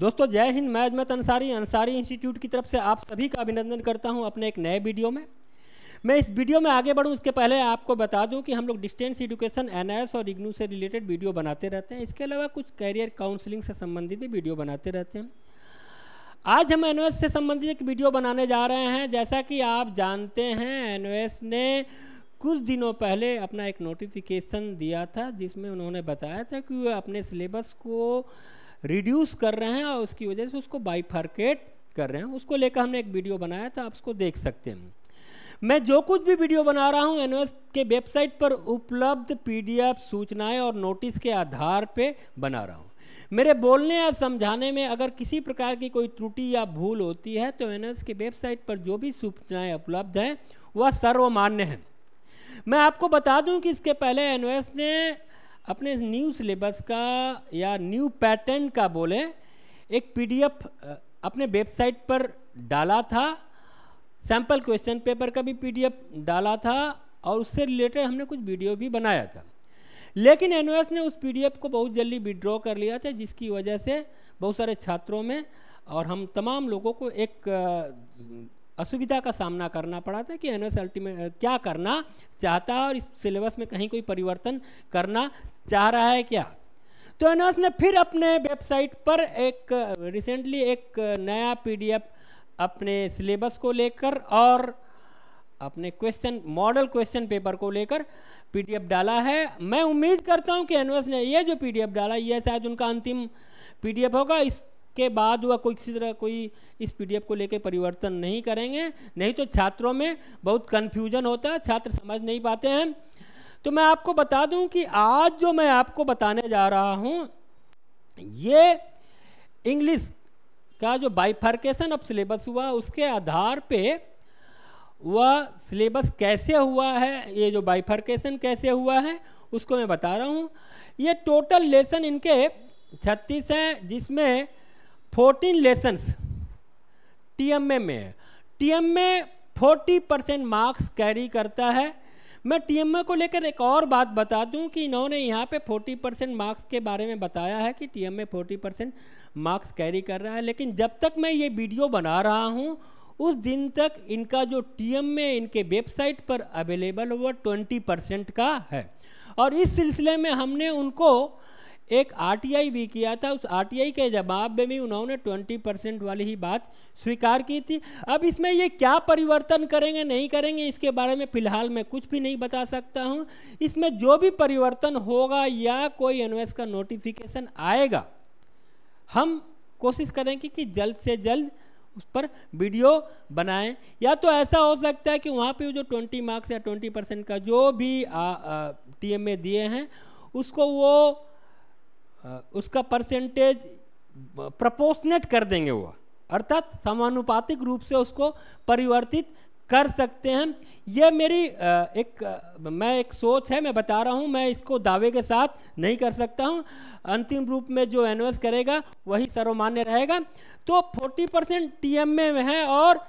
दोस्तों जय हिंद मैं अजमत अंसारी अंसारी इंस्टीट्यूट की तरफ से आप सभी का अभिनंदन करता हूँ अपने एक नए वीडियो में मैं इस वीडियो में आगे बढ़ूँ उसके पहले आपको बता दूँ कि हम लोग डिस्टेंस एडुकेशन एन और इग्नू से रिलेटेड वीडियो बनाते रहते हैं इसके अलावा कुछ कैरियर काउंसलिंग से संबंधित भी वीडियो बनाते रहते हैं आज हम एन से संबंधित एक वीडियो बनाने जा रहे हैं जैसा कि आप जानते हैं एन ने कुछ दिनों पहले अपना एक नोटिफिकेशन दिया था जिसमें उन्होंने बताया था कि वह अपने सिलेबस को रिड्यूस कर रहे हैं और उसकी वजह से उसको बाईफर्केट कर रहे हैं उसको लेकर हमने एक वीडियो बनाया था आप उसको देख सकते हैं मैं जो कुछ भी वीडियो बना रहा हूं एनओएस के वेबसाइट पर उपलब्ध पीडीएफ सूचनाएं और नोटिस के आधार पर बना रहा हूं मेरे बोलने या समझाने में अगर किसी प्रकार की कोई त्रुटि या भूल होती है तो एनओएस के वेबसाइट पर जो भी सूचनाएं उपलब्ध हैं वह सर्वमान्य हैं मैं आपको बता दूं कि इसके पहले एनओएस ने अपने न्यू सिलेबस का या न्यू पैटर्न का बोले एक पीडीएफ अपने वेबसाइट पर डाला था सैम्पल क्वेश्चन पेपर का भी पीडीएफ डाला था और उससे रिलेटेड हमने कुछ वीडियो भी बनाया था लेकिन एन ने उस पीडीएफ को बहुत जल्दी विड्रॉ कर लिया था जिसकी वजह से बहुत सारे छात्रों में और हम तमाम लोगों को एक असुविधा का सामना करना पड़ा था कि एन अल्टीमेट क्या करना चाहता है और इस सिलेबस में कहीं कोई परिवर्तन करना चाह रहा है क्या तो एन ने फिर अपने वेबसाइट पर एक रिसेंटली एक नया पीडीएफ अपने सिलेबस को लेकर और अपने क्वेश्चन मॉडल क्वेश्चन पेपर को लेकर पीडीएफ डाला है मैं उम्मीद करता हूं कि एन ने ये जो पीडीएफ डाला ये शायद उनका अंतिम पीडीएफ होगा इस के बाद वह कोई किसी तरह कोई इस पीडीएफ को लेकर परिवर्तन नहीं करेंगे नहीं तो छात्रों में बहुत कन्फ्यूजन होता है छात्र समझ नहीं पाते हैं तो मैं आपको बता दूं कि आज जो मैं आपको बताने जा रहा हूं ये इंग्लिश का जो बाइफर्केशन ऑफ सिलेबस हुआ उसके आधार पे वह सिलेबस कैसे हुआ है ये जो बाइफर्केशन कैसे हुआ है उसको मैं बता रहा हूँ ये टोटल लेसन इनके छत्तीस हैं जिसमें फोर्टीन लेसन्स ए में T M A forty percent marks carry करता है मैं टी एम ए को लेकर एक और बात बता दूं कि इन्होंने यहाँ पे फोर्टी परसेंट मार्क्स के बारे में बताया है कि T M A forty percent marks carry कर रहा है लेकिन जब तक मैं ये वीडियो बना रहा हूँ उस दिन तक इनका जो टी एम ए इनके वेबसाइट पर अवेलेबल हुआ ट्वेंटी परसेंट का है और इस सिलसिले में हमने उनको एक आरटीआई भी किया था उस आरटीआई के जवाब में भी उन्होंने 20 परसेंट वाली ही बात स्वीकार की थी अब इसमें ये क्या परिवर्तन करेंगे नहीं करेंगे इसके बारे में फिलहाल मैं कुछ भी नहीं बता सकता हूँ इसमें जो भी परिवर्तन होगा या कोई एनओएस का नोटिफिकेशन आएगा हम कोशिश करेंगे कि जल्द से जल्द उस पर वीडियो बनाएं या तो ऐसा हो सकता है कि वहाँ पे जो 20 मार्क्स या 20 परसेंट का जो भी टी एम ए दिए हैं उसको वो उसका परसेंटेज प्रपोर्शनेट कर देंगे वो अर्थात समानुपातिक रूप से उसको परिवर्तित कर सकते हैं यह मेरी एक मैं एक सोच है मैं बता रहा हूँ मैं इसको दावे के साथ नहीं कर सकता हूँ अंतिम रूप में जो एनओएस करेगा वही सर्वमान्य रहेगा तो 40 परसेंट टी में है और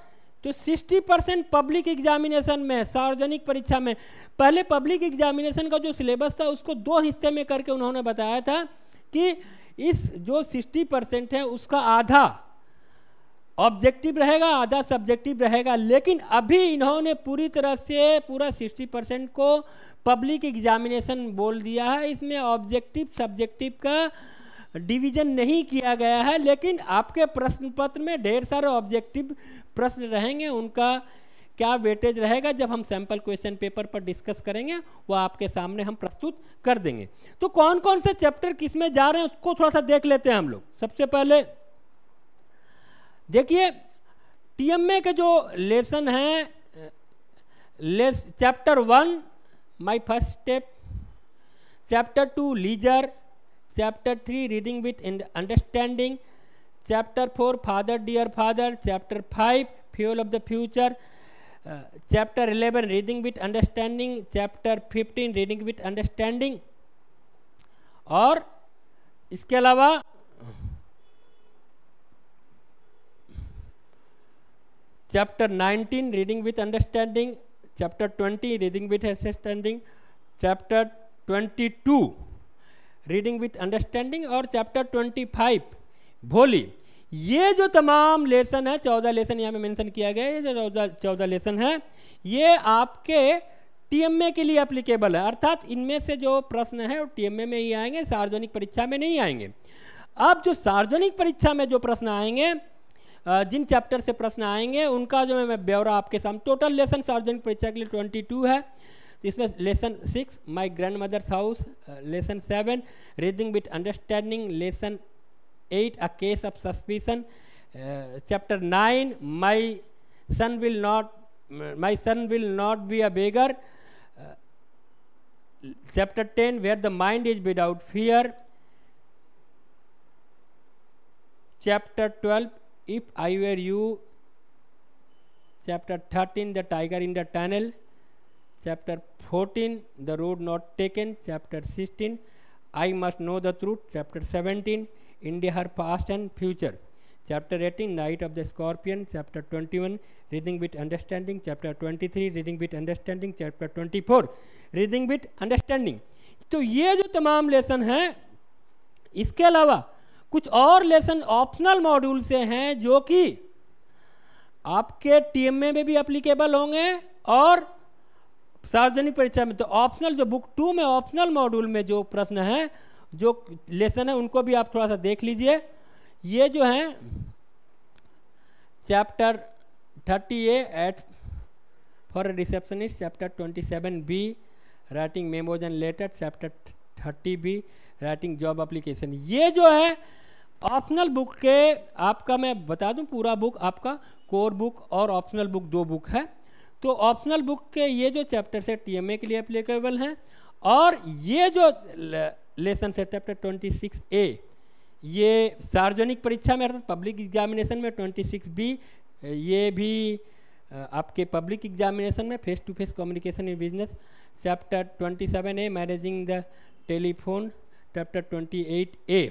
जो तो 60 परसेंट पब्लिक एग्जामिनेशन में सार्वजनिक परीक्षा में पहले पब्लिक एग्जामिनेशन का जो सिलेबस था उसको दो हिस्से में करके उन्होंने बताया था कि इस जो 60 परसेंट है उसका आधा ऑब्जेक्टिव रहेगा आधा सब्जेक्टिव रहेगा लेकिन अभी इन्होंने पूरी तरह से पूरा 60 परसेंट को पब्लिक एग्जामिनेशन बोल दिया है इसमें ऑब्जेक्टिव सब्जेक्टिव का डिवीजन नहीं किया गया है लेकिन आपके प्रश्न पत्र में ढेर सारे ऑब्जेक्टिव प्रश्न रहेंगे उनका क्या वेटेज रहेगा जब हम सैंपल क्वेश्चन पेपर पर डिस्कस करेंगे वो आपके सामने हम प्रस्तुत कर देंगे तो कौन कौन से चैप्टर किस में जा रहे हैं उसको थोड़ा सा देख लेते हैं हम लोग सबसे पहले देखिए टीएमए के जो लेसन है लेस chapter one my first step chapter two leisure chapter three reading with understanding chapter four father dear father chapter five fuel of the future chapter eleven reading with understanding chapter fifteen reading with understanding और इसके अलावा chapter nineteen reading with understanding chapter twenty reading with understanding chapter twenty two reading with understanding और chapter twenty five Bholi ये जो तमाम lesson है चौदह lesson यहाँ पे मेंशन किया गया ये जो चौदह चौदह लेसन है ये आपके टीएमए के लिए अप्लीकेबल है अर्थात इनमें से जो प्रश्न है वो टीएमए में ही आएंगे सार्वजनिक परीक्षा में नहीं आएंगे अब जो सार्वजनिक परीक्षा में जो प्रश्न आएंगे जिन चैप्टर से प्रश्न आएंगे उनका जो मैं ब्यौरा आपके सामने टोटल लेसन सार्वजनिक परीक्षा के लिए ट्वेंटी टू है इसमें lesson six my grandmother's house lesson seven reading with understanding lesson 8 a case of suspicion uh, chapter 9 my son will not my son will not be a beggar uh, chapter 10 where the mind is without fear chapter 12 if i were you chapter 13 the tiger in the tunnel chapter 14 the road not taken chapter 16 i must know the truth chapter 17 India, her past and future. Chapter 18, Night of the Scorpion. Chapter 21, Reading with Understanding. Chapter 23, Reading with Understanding. Chapter 24, Reading with Understanding. तो ये जो तमाम lesson हैं इसके अलावा कुछ और lesson optional module से हैं जो कि आपके टीएमए में भी अप्लीकेबल होंगे और सार्वजनिक परीक्षा में तो ऑप्शनल जो बुक टू में ऑप्शनल मॉड्यूल में जो प्रश्न हैं जो लेसन है उनको भी आप थोड़ा सा देख लीजिए ये जो है chapter thirty A at for receptionist chapter twenty seven B writing memos and letter chapter thirty B writing job application ये जो है ऑप्शनल बुक के आपका मैं बता दूं पूरा बुक आपका कोर बुक और ऑप्शनल बुक दो बुक है तो ऑप्शनल बुक के ये जो चैप्टर्स है टीएमए के लिए अप्लीकेबल हैं और ये जो लेसन से चैप्टर 26 ए ये सार्वजनिक परीक्षा में अर्थात पब्लिक एग्जामिनेशन में 26 बी ये भी आपके पब्लिक एग्जामिनेशन में face to face communication in business chapter 27 A managing the telephone chapter 28 A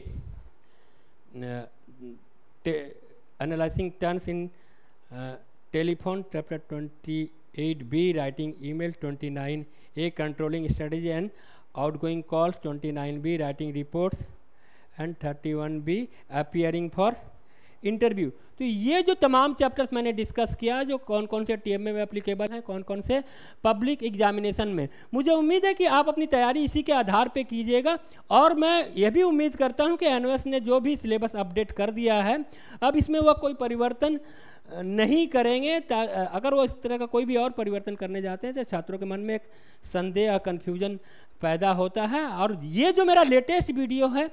analysing terms in telephone chapter 28 B writing email 29 A controlling strategy and outgoing calls 29b writing reports and 31b appearing for interview तो ये जो तमाम chapters मैंने discuss किया जो कौन कौन से टीएमए में एप्लीकेबल हैं कौन कौन से पब्लिक एग्जामिनेशन में मुझे उम्मीद है कि आप अपनी तैयारी इसी के आधार पे कीजिएगा और मैं यह भी उम्मीद करता हूँ कि एन ने जो भी सिलेबस अपडेट कर दिया है अब इसमें वह कोई परिवर्तन नहीं करेंगे अगर वो इस तरह का कोई भी और परिवर्तन करने जाते हैं तो छात्रों के मन में एक संदेह या कन्फ्यूजन पैदा होता है और ये जो मेरा लेटेस्ट वीडियो है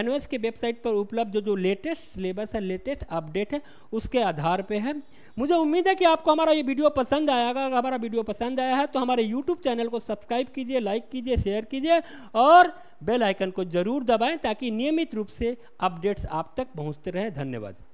एन के वेबसाइट पर उपलब्ध जो जो लेटेस्ट सिलेबस है लेटेस्ट अपडेट है उसके आधार पे है मुझे उम्मीद है कि आपको हमारा ये वीडियो पसंद आएगा अगर हमारा वीडियो पसंद आया है तो हमारे यूट्यूब चैनल को सब्सक्राइब कीजिए लाइक कीजिए शेयर कीजिए और बेल आइकन को ज़रूर दबाएं ताकि नियमित रूप से अपडेट्स आप तक पहुँचते रहें धन्यवाद